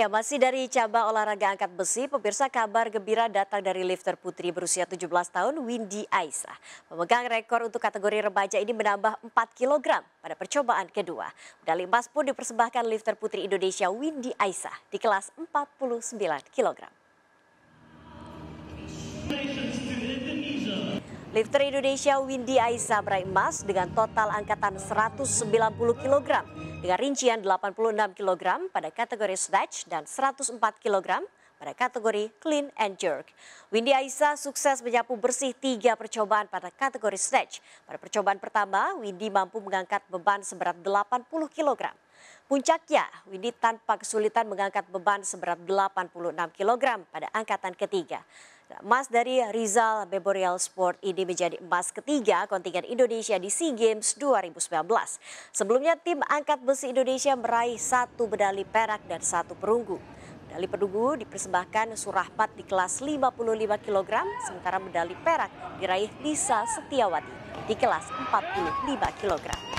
Ya, masih dari cabang olahraga angkat besi, pemirsa kabar gembira datang dari lifter putri berusia 17 tahun, Windy Aisa. Pemegang rekor untuk kategori remaja ini menambah 4 kg pada percobaan kedua. Medali emas pun dipersembahkan lifter putri Indonesia Windy Aisa di kelas 49 kg. Lifter Indonesia Windy Aisa meraih emas dengan total angkatan 190 kg dengan rincian 86 kg pada kategori snatch dan 104 kg pada kategori clean and jerk. Windy Aisa sukses menyapu bersih tiga percobaan pada kategori snatch. Pada percobaan pertama, Windy mampu mengangkat beban seberat 80 kg. Puncaknya, Widi tanpa kesulitan mengangkat beban seberat 86 kg pada angkatan ketiga. Emas dari Rizal Memorial Sport ini menjadi emas ketiga kontingen Indonesia di SEA Games 2019. Sebelumnya tim angkat besi Indonesia meraih satu medali perak dan satu perunggu. Medali perunggu dipersembahkan Surahpat di kelas 55 kg, sementara medali perak diraih Lisa Setiawati di kelas 45 kg.